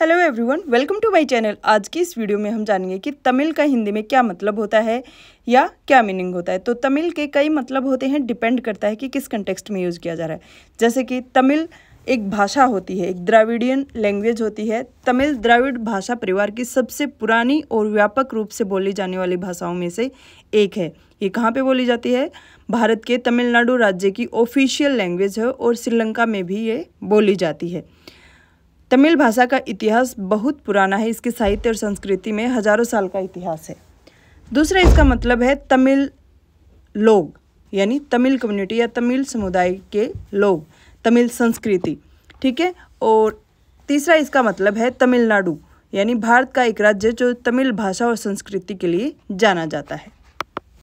hello everyone welcome to my channel आज की इस वीडियो में हम जानेंगे कि तमिल का हिंदी में क्या मतलब होता है या क्या मीनिंग होता है तो तमिल के कई मतलब होते हैं डिपेंड करता है कि किस कंटेक्स्ट में यूज़ किया जा रहा है जैसे कि तमिल एक भाषा होती है एक द्राविडियन लैंग्वेज होती है तमिल द्राविड भाषा परिवार की सबसे पुरानी और व्यापक रूप से बोली जाने वाली भाषाओं में से एक है ये कहाँ पे बोली जाती है भारत के तमिलनाडु राज्य की ऑफिशियल लैंग्वेज है और श्रीलंका में भी ये बोली जाती है तमिल भाषा का इतिहास बहुत पुराना है इसके साहित्य और संस्कृति में हजारों साल का इतिहास है दूसरा इसका मतलब है तमिल लोग यानी तमिल कम्युनिटी या तमिल समुदाय के लोग तमिल संस्कृति ठीक है और तीसरा इसका मतलब है तमिलनाडु यानी भारत का एक राज्य जो तमिल भाषा और संस्कृति के लिए जाना जाता है